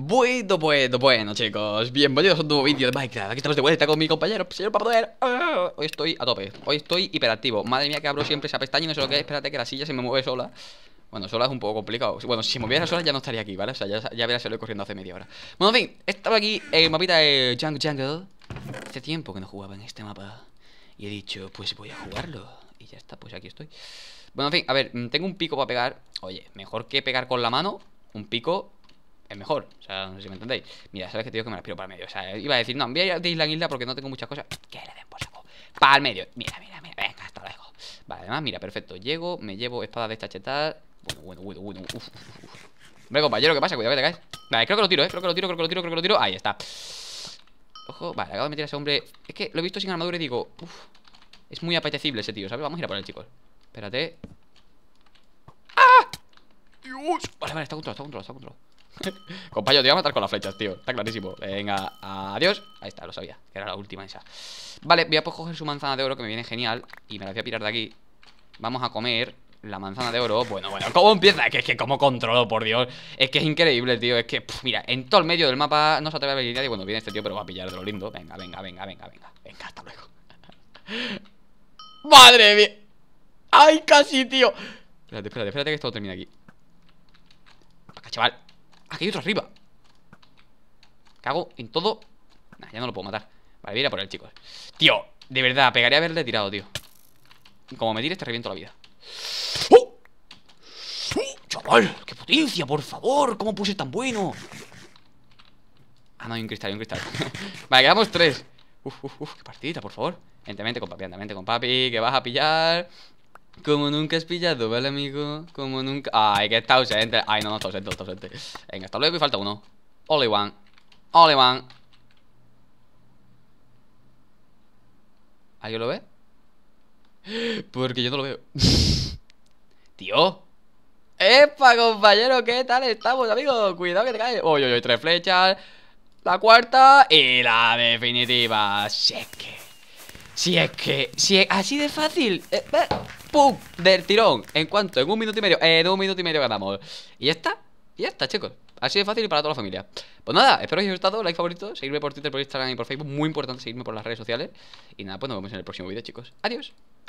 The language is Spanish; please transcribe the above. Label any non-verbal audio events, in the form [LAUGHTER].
Bueno, bueno, bueno chicos, bienvenidos a un nuevo vídeo de Minecraft Aquí estamos de vuelta con mi compañero, pues, señor Papadoer ah, Hoy estoy a tope, hoy estoy hiperactivo Madre mía que abro siempre esa pestaña y no sé lo que es Espérate que la silla se me mueve sola Bueno, sola es un poco complicado Bueno, si se moviera sola ya no estaría aquí, ¿vale? O sea, ya, ya verás, corriendo hace media hora Bueno, en fin, estaba aquí en el mapita de Jungle Jungle Hace tiempo que no jugaba en este mapa Y he dicho, pues voy a jugarlo Y ya está, pues aquí estoy Bueno, en fin, a ver, mm, tengo un pico para pegar Oye, mejor que pegar con la mano Un pico es mejor. O sea, no sé si me entendéis. Mira, sabes que te digo que me las para el medio. O sea, eh, iba a decir, no, voy a ir de isla en isla porque no tengo muchas cosas. [TSK] Que le den por saco. Para el medio. Mira, mira, mira. Venga, hasta luego. Vale, además, mira, perfecto. Llego, me llevo espada de esta chetada. Bueno, bueno, bueno, bueno. Uf, uf, Hombre, compañero, ¿qué pasa? Cuidado que te caes. Vale, creo que lo tiro, ¿eh? Creo que lo tiro, creo que lo tiro, creo que lo tiro. Ahí está. Ojo, vale, acabo de meter a ese hombre. Es que lo he visto sin armadura y digo, uff. Es muy apetecible ese tío, ¿sabes? Vamos a ir a por él, chicos. Espérate. ¡Ah! Dios. Vale, vale, está controlado, está controlado, está controlado. [LAUGHS] Compañero, te voy a matar con las flechas, tío. Está clarísimo. Venga, adiós. Ahí está, lo sabía. Que era la última esa. Vale, voy a pues coger su manzana de oro que me viene genial. Y me la voy a pirar de aquí. Vamos a comer la manzana de oro. Bueno, bueno, ¿cómo empieza? Es que, es que cómo controlo, por Dios. Es que es increíble, tío. Es que, mira, en todo el medio del mapa no se atreve a venir nadie. Bueno, viene este tío, pero va a pillar de lo lindo. Venga, venga, venga, venga, venga. Venga, hasta luego. [LAUGHS] Madre mía. Ay, casi, tío. Espérate, espérate, espérate que esto termina aquí. chaval. Aquí hay otro arriba Cago en todo Nah, ya no lo puedo matar Vale, voy a ir a por él, chicos Tío, de verdad, pegaría haberle tirado, tío como me tires te reviento la vida ¡Oh! ¡Oh, ¡Chaval! ¡Qué potencia, por favor! ¿Cómo puse tan bueno? Ah, no, hay un cristal, hay un cristal [LAUGHS] Vale, quedamos tres Uf, uf, uf, qué partida! por favor Vente, vente con papi, con papi Que vas a pillar como nunca has pillado, ¿vale, amigo? Como nunca... Ay, que está ausente Ay, no, no, está ausente, está ausente Venga, hasta luego y falta uno Only one Only one ¿Alguien lo ve? Porque yo no lo veo [LAUGHS] Tío ¡Epa, compañero! ¿Qué tal estamos, amigo? Cuidado que te caes Uy, uy, uy, tres flechas La cuarta Y la definitiva Si es que Si es que Si es así de fácil eh, eh. ¡Pum! Del tirón. ¿En cuanto, En un minuto y medio. Eh, en un minuto y medio ganamos. Y esta, está. Y ya está, chicos. Así de fácil para toda la familia. Pues nada, espero que os haya gustado. Like favorito, seguirme por Twitter, por Instagram y por Facebook. Muy importante seguirme por las redes sociales. Y nada, pues nos vemos en el próximo vídeo, chicos. Adiós.